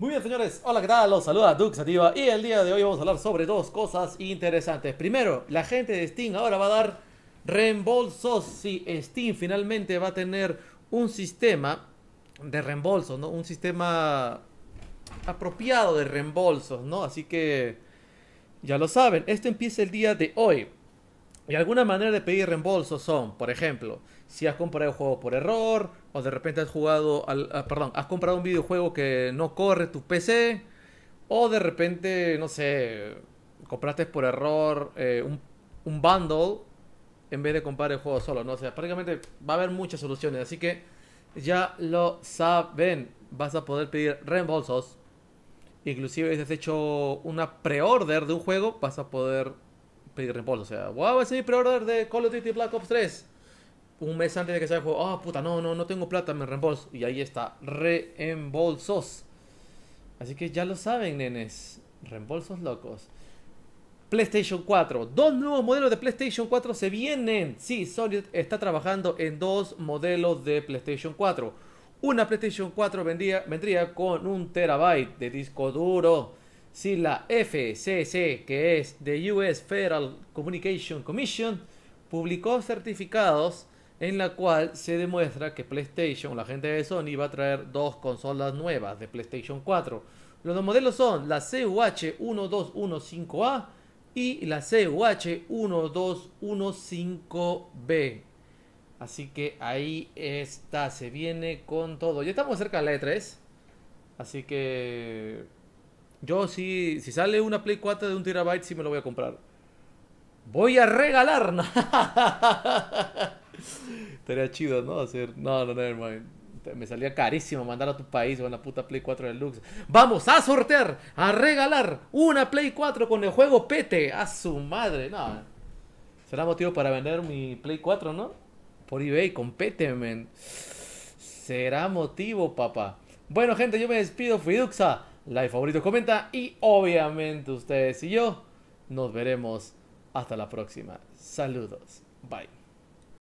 Muy bien, señores. Hola, ¿qué tal? Los saluda Duxativa y el día de hoy vamos a hablar sobre dos cosas interesantes. Primero, la gente de Steam ahora va a dar reembolsos. Si Steam finalmente va a tener un sistema de reembolso ¿no? Un sistema apropiado de reembolsos, ¿no? Así que ya lo saben, esto empieza el día de hoy. Y alguna manera de pedir reembolsos son, por ejemplo, si has comprado el juego por error, o de repente has jugado, al, ah, perdón, has comprado un videojuego que no corre tu PC, o de repente, no sé, compraste por error eh, un, bundle en vez de comprar el juego solo, ¿no? O sea, prácticamente va a haber muchas soluciones, así que ya lo saben, vas a poder pedir reembolsos. Inclusive si has hecho una pre-order de un juego, vas a poder y reembolso. O sea, wow, es mi pre-order de Call of Duty Black Ops 3. Un mes antes de que salga el juego, Ah, oh, puta, no, no, no tengo plata, me reembolso. Y ahí está, reembolsos. Así que ya lo saben, nenes. Reembolsos locos. PlayStation 4. Dos nuevos modelos de PlayStation 4 se vienen. Sí, Solid está trabajando en dos modelos de PlayStation 4. Una PlayStation 4 vendría con un terabyte de disco duro si la FCC, que es the US Federal Communication Commission, publicó certificados en la cual se demuestra que PlayStation, la gente de Sony, va a traer dos consolas nuevas de PlayStation 4. Los dos modelos son la CUH1215A y la CUH1215B. Así que ahí está, se viene con todo. Ya estamos cerca de la E3. Así que yo sí, si sale una Play 4 de un terabyte, sí me lo voy a comprar. Voy a regalar. Estaría chido, ¿no? Hacer... No, no, no. Me salía carísimo mandar a tu país con la puta Play 4 Deluxe. Vamos a sortear, a regalar una Play 4 con el juego Pete. A su madre, no. Será motivo para vender mi Play 4, ¿no? Por eBay, con Pete, men. Será motivo, papá. Bueno, gente, yo me despido. Fiduxa like, favorito, comenta y obviamente ustedes y yo nos veremos hasta la próxima. Saludos. Bye.